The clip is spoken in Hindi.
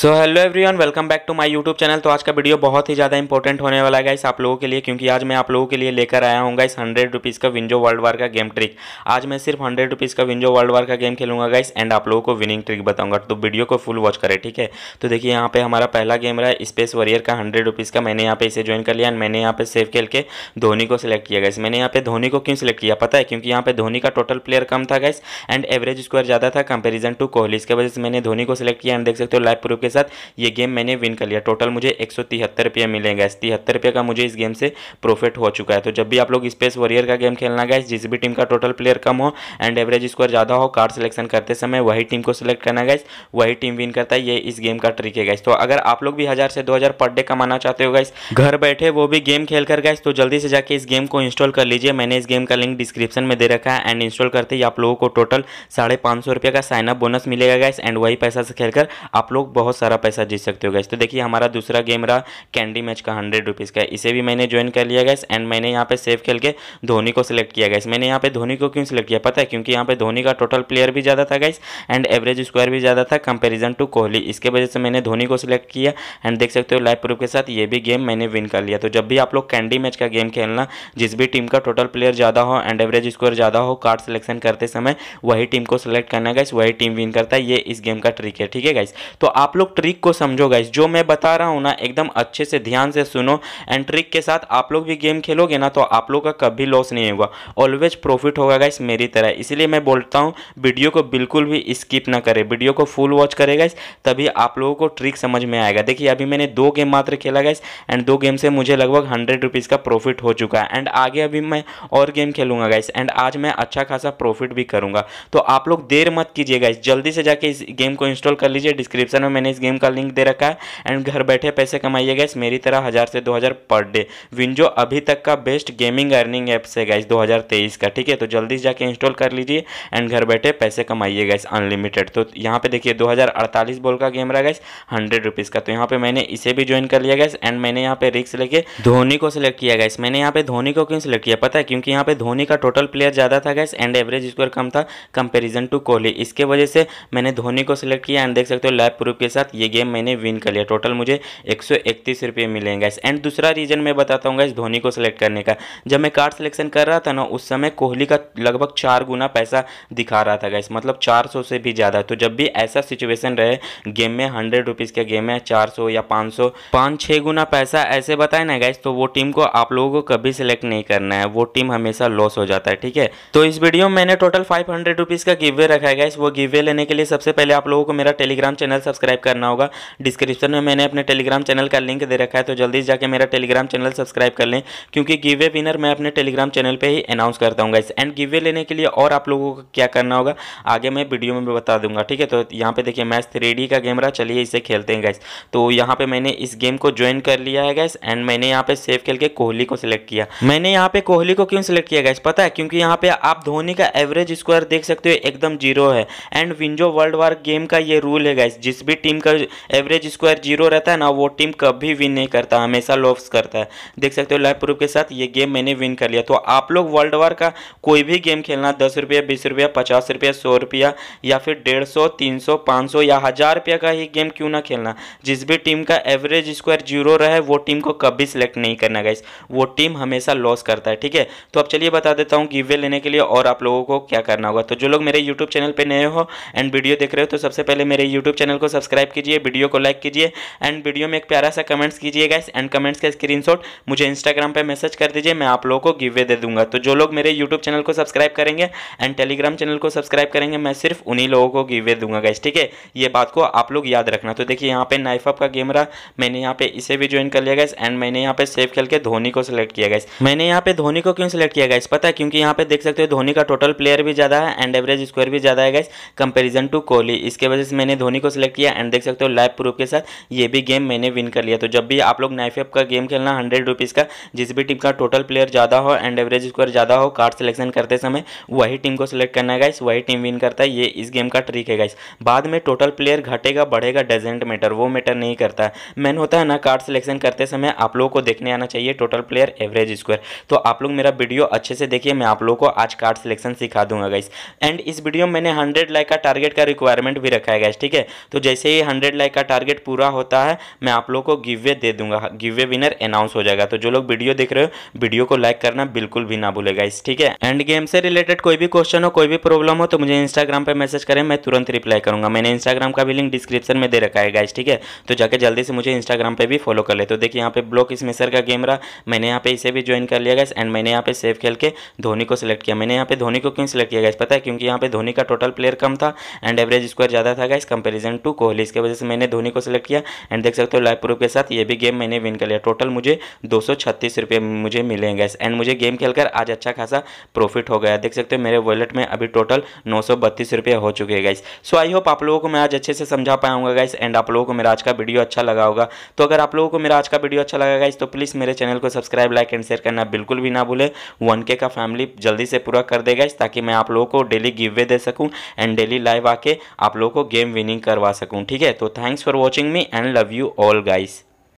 so hello everyone welcome back to my YouTube channel तो आज का वीडियो बहुत ही ज़्यादा इंपॉर्टेंट होने वाला है गाइस आप लोगों के लिए क्योंकि आज मैं आप लोगों के लिए लेकर आया हूँ गाइस हंड्रेड रुपीज़ का विंजो वर्ल्ड वार का गेम ट्रिक आज मैं सिर्फ हंड्रेड रुपीज़ का विंजो वर्ल्ड वार का गेम खेलूंगा गाइस एंड आप लोगों को विनिंग ट्रिक बताऊंगा तो वीडियो को फुल वॉच करें ठीक है तो देखिए यहाँ पे हमारा पहला गेम रहा है स्पेस वॉरियर का हंड्रेड रुपीज़ का मैंने यहाँ पे इसे ज्वाइन कर लिया एंड मैंने यहाँ पे सेव खेल के धोनी को सिलेक्ट किया गाइस मैंने यहाँ पे धोनी को क्यों सिलेक्ट किया पता है क्योंकि यहाँ पे धोनी का टोटल प्लेयर कम था गाइस एंड एवरेज स्क्वायर ज़्यादा था कंपेरिजन टू कोहली इसके वजह से मैंने धोनी को सिलेक्ट किया एंड देख सकते हो लाइव प्रूफ के साथ ये गेम मैंने विन कर लिया टोटल मुझे एक सौ तिहत्तर रुपया मिले गए तिहत्तर रुपये का मुझे इस गेम से प्रॉफिट हो चुका है तो जब भी आप लोग स्पेस वॉरियर का गेम खेलना गए जिस भी टीम का टोटल प्लेयर कम हो एंड एवरेज स्कोर ज़्यादा हो कार्ड सिलेक्शन करते समय वही टीम को सिलेक्ट करना गए वही टीम विन करता है ये इस गेम का ट्रिक है गैस तो अगर आप लोग भी हज़ार से दो हज़ार पर डे कमाना चाहते हो गाइस घर बैठे वो भी गेम खेल कर गए तो जल्दी से जाके इस गेम को इंस्टॉल कर लीजिए मैंने इस गेम का लिंक डिस्क्रिप्शन में दे रखा है एंड इंस्टॉल करते ही आप लोगों को टोटल साढ़े पाँच सौ रुपये का साइनअप बोनस मिलेगा गैस एंड वही पैसा से खेलकर आप लोग बहुत बहुत सारा पैसा जीत सकते हो गैस तो देखिए हमारा दूसरा गेम रहा कैंडी मैच का हंड्रेड रुपीज़ का इसे भी मैंने ज्वाइन कर लिया गैस एंड मैंने यहाँ पे सेव खेल के धोनी को सिलेक्ट किया गैस मैंने यहाँ पे धोनी को क्यों सिलेक्ट किया पता है क्योंकि यहाँ पे धोनी का टोटल प्लेयर भी ज़्यादा था गैस एंड एवरेज स्क्वायर भी ज़्यादा था कंपेरिजन टू कोहली इसके वजह से मैंने धोनी को सिलेक्ट किया एंड देख सकते हो लाइव प्रूफ के साथ ये भी गेम मैंने विन कर लिया तो जब भी आप लोग कैंडी मैच का गेम खेलना जिस भी टीम का टोटल प्लेयर ज़्यादा हो एंड एवरेज स्क्वायर ज़्यादा हो कार्ड सिलेक्शन करते समय वही टीम को सिलेक्ट करना गाइस वही टीम विन करता है ये इस गेम का ट्रिक है ठीक है गाइस तो आप लोग लोग ट्रिक को समझो गाइस जो मैं बता रहा हूँ ना एकदम अच्छे से ध्यान से सुनो एंड ट्रिक के साथ आप लोग भी गेम खेलोगे ना तो आप लोग का कभी लॉस नहीं होगा ऑलवेज प्रॉफिट होगा गाइस मेरी तरह इसलिए मैं बोलता हूँ वीडियो को बिल्कुल भी स्किप ना करें वीडियो को फुल वॉच करे गाइस तभी आप लोगों को ट्रिक समझ में आएगा देखिए अभी मैंने दो गेम मात्र खेला गाइस एंड दो गेम से मुझे लगभग हंड्रेड रुपीज़ का प्रॉफिट हो चुका है एंड आगे अभी मैं और गेम खेलूंगा गाइस एंड आज मैं अच्छा खासा प्रॉफिट भी करूँगा तो आप लोग देर मत कीजिए गाइस जल्दी से जाके इस गेम को इंस्टॉल कर लीजिए डिस्क्रिप्शन में मैंने इस गेम का लिंक दे रखा है एंड घर बैठे पैसे कमाइए गैस मेरी तरह हज़ार से दो हज़ार पर डे विंजो अभी तक का बेस्ट गेमिंग अर्निंग ऐप्स है गैस दो हज़ार तेईस का ठीक है तो जल्दी जाके इंस्टॉल कर लीजिए एंड घर बैठे पैसे कमाइए गैस अनलिमिटेड तो यहाँ पे देखिए दो हज़ार अड़तालीस बोल का गेम रहा गैस हंड्रेड रुपीज़ का तो यहाँ पे मैंने इसे भी ज्वाइन कर लिया गैस एंड मैंने यहाँ पे रिक्स लेके धोनी को सिलेक्ट किया गैस मैंने यहाँ पे धोनी को क्यों सिलेक्ट किया पता है क्योंकि यहाँ पे धोनी का टोटल प्लेयर ज़्यादा था गैस एंड एवरेज स्कोर कम था कंपेरिजन टू कोहली इसके वजह से मैंने धोनी को सिलेक्ट किया एंड देख सकते हो लैब प्रूफ के साथ ये गेम मैंने विन कर लिया टोटल मुझे एक सौ इकतीस रुपये मिलेंगे एंड दूसरा रीजन मैं बताता हूँ गैस धोनी को सिलेक्ट करने का जब मैं कार्ड सिलेक्शन कर रहा था ना उस समय कोहली का लगभग चार गुना पैसा दिखा रहा था गैस मतलब चार सौ से भी ज़्यादा तो जब भी ऐसा सिचुएशन रहे गेम में हंड्रेड रुपीज़ का गेम है चार सौ या पाँच सौ पाँच छः गुना पैसा ऐसे बताए ना गैस तो वो टीम को आप लोगों को कभी सिलेक्ट नहीं करना है वो टीम हमेशा लॉस हो जाता है ठीक है तो इस वीडियो में मैंने टोटल फाइव हंड्रेड रुपीज़ का गिवे रखा है गैस वो गिवे लेने के लिए सबसे पहले आप लोगों को मेरा टेलीग्राम चैनल सब्सक्राइब करना होगा डिस्क्रिप्शन में मैंने अपने टेलीग्राम चैनल का लिंक दे रखा है तो जल्दी जाके मेरा टेलीग्राम चैनल सब्सक्राइब कर लें क्योंकि गिवे विनर मैं अपने टेलीग्राम चैनल पर ही अनाउंस करता हूँ इस एंड गिवे लेने के लिए और आप लोगों को क्या करना होगा आगे मैं वीडियो में बता दूंगा ठीक है तो यहाँ पे देखिए मैच थ्री का गेम रहा चलिए इसे खेलते हैं गैस तो यहाँ पे मैंने इस गेम को ज्वाइन कर लिया है गैस एंड मैंने यहाँ पे सेव खेल के कोहली को सिलेक्ट किया मैंने यहाँ पे कोहली को क्यों सिलेक्ट किया गैस पता है क्योंकि यहाँ पे आप धोनी का एवरेज स्क्वायर देख सकते हो एकदम जीरो है and WinZO World War game का ये रूल है गैस जिस भी टीम टीम का एवरेज स्क्वायर जीरो रहता है ना वो टीम कभी विन नहीं करता हमेशा लॉस करता है देख सकते हो लाइव प्रूफ के साथ ये गेम मैंने विन कर लिया तो आप लोग वर्ल्ड वार का कोई भी गेम खेलना दस रुपया बीस रुपया पचास रुपया सौ रुपया या फिर डेढ़ सौ तीन सौ पाँच सौ या हज़ार रुपया का ही गेम क्यों ना खेलना जिस भी टीम का एवरेज स्क्वायर जीरो रहे वो टीम को कभी सिलेक्ट नहीं करना गाइस वो टीम हमेशा लॉस करता है ठीक है तो अब चलिए बता देता हूँ गिवे लेने के लिए और आप लोगों को क्या करना होगा तो जो लोग मेरे यूट्यूब चैनल पर नए हो एंड वीडियो देख रहे हो तो सबसे पहले मेरे यूट्यूब चैनल को सब्सक्राइब सब्सक्राइब कीजिए वीडियो को लाइक कीजिए एंड वीडियो में एक प्यारा सा कमेंट्स गाइस एंड कमेंट्स का स्क्रीन मुझे इंस्टाग्राम पर मैसेज कर दीजिए मैं आप लोगों को गिव वे दे दूंगा तो जो लोग मेरे यूट्यूब चैनल को सब्सक्राइब करेंगे एंड टेलीग्राम चैनल को सब्सक्राइब करेंगे मैं सिर्फ उन्हीं लोगों को गिव वे दूंगा गाइस ठीक है ये बात को आप लोग याद रखना तो देखिए यहाँ पे नाइफ अप का गेम रहा मैंने यहाँ पे इसे भी ज्वाइन कर लिया गया एंड मैंने यहाँ पे सेव खेल के धोनी को सिलेक्ट किया गया मैंने यहाँ पे धोनी को क्यों सिलेक्ट किया गया पता है क्योंकि यहाँ पे देख सकते हो धोनी का टोटल प्लेयर भी ज़्यादा है एंड एवरेज स्कोर भी ज़्यादा है गाइस कंपेरिजन टू कोहली इसके वजह से मैंने धोनी को सिलेक्ट किया एंड देख सकते हो लाइव प्रूफ के साथ ये भी गेम मैंने विन कर लिया तो जब भी आप लोग नाइफ का गेम खेलना हंड्रेड रुपीज़ का जिस भी टीम का टोटल प्लेयर ज़्यादा हो एंड एवरेज स्कोर ज़्यादा हो कार्ड सिलेक्शन करते समय वही टीम को सिलेक्ट करना है गाइस वही टीम विन करता है ये इस गेम का ट्रिक है गाइस बाद में टोटल प्लेयर घटेगा बढ़ेगा डजेंट मैटर वो मैटर नहीं करता है मैन होता है ना कार्ड सिलेक्शन करते समय आप लोगों को देखने आना चाहिए टोटल प्लेयर एवरेज स्क्वायर तो आप लोग मेरा वीडियो अच्छे से देखिए मैं आप लोगों को आज कार्ड सिलेक्शन सिखा दूंगा गाइस एंड इस वीडियो में मैंने 100 लाइक का टारगेट का रिक्वायरमेंट भी रखा है गाइस ठीक है तो जैसे ही ही हंड्रेड लाइक का टारगेट पूरा होता है मैं आप लोग को गिवे दे दूंगा गिवे विनर अनाउंस हो जाएगा तो जो लोग वीडियो देख रहे हो वीडियो को लाइक करना बिल्कुल भी ना भूलेगा इस ठीक है एंड गेम से रिलेटेड कोई भी क्वेश्चन हो कोई भी प्रॉब्लम हो तो मुझे इंस्टाग्राम पर मैसेज करें मैं तुरंत रिप्लाई करूंगा मैंने इंस्टाग्राम का भी लिंक डिस्क्रिप्शन में दे रखा है गाइस ठीक है तो जाकर जल्दी से मुझे इंस्टाग्राम पर भी फॉलो कर ले तो देखिए यहाँ पे ब्लॉक स्मेसर का गेम रहा मैंने यहाँ पे इसे भी ज्वाइन कर लिया गया एंड मैंने यहाँ पे सेव खेल के धोनी को सिलेक्ट किया मैंने यहाँ पे धोनी को क्यों सिलेक्ट किया गया पता है क्योंकि यहाँ पे धोनी का टोटल प्लेयर कम था एंड एवरेज स्कोर ज़्यादा था गाइस कंपेरिजन टू कोहली जिसके वजह से मैंने धोनी को सिलेक्ट किया एंड देख सकते हो लाइव प्रूफ के साथ ये भी गेम मैंने विन कर लिया टोटल मुझे दो रुपये मुझे मिले गैस एंड मुझे गेम खेलकर आज अच्छा खासा प्रॉफिट हो गया देख सकते हो मेरे वॉलेट में अभी टोटल नौ रुपये हो चुके हैं गाइस सो आई होप आप लोगों को मैं आज अच्छे से समझा पाऊंगा गाइस एंड आप लोगों को मेरा आज का वीडियो अच्छा लगा होगा तो अगर आप लोगों को मेरा आज का वीडियो अच्छा लगा गाइस तो प्लीज़ मेरे चैनल को सब्सक्राइब लाइक एंड शेयर करना बिल्कुल भी ना भूले वन का फैमिली जल्दी से पूरा कर देगा इस ताकि मैं आप लोगों को डेली गिव वे दे सकूँ एंड डेली लाइव आके आप लोगों को गेम विनिंग करवा सकूँ ठीक है ठीक है तो thanks for watching me and love you all guys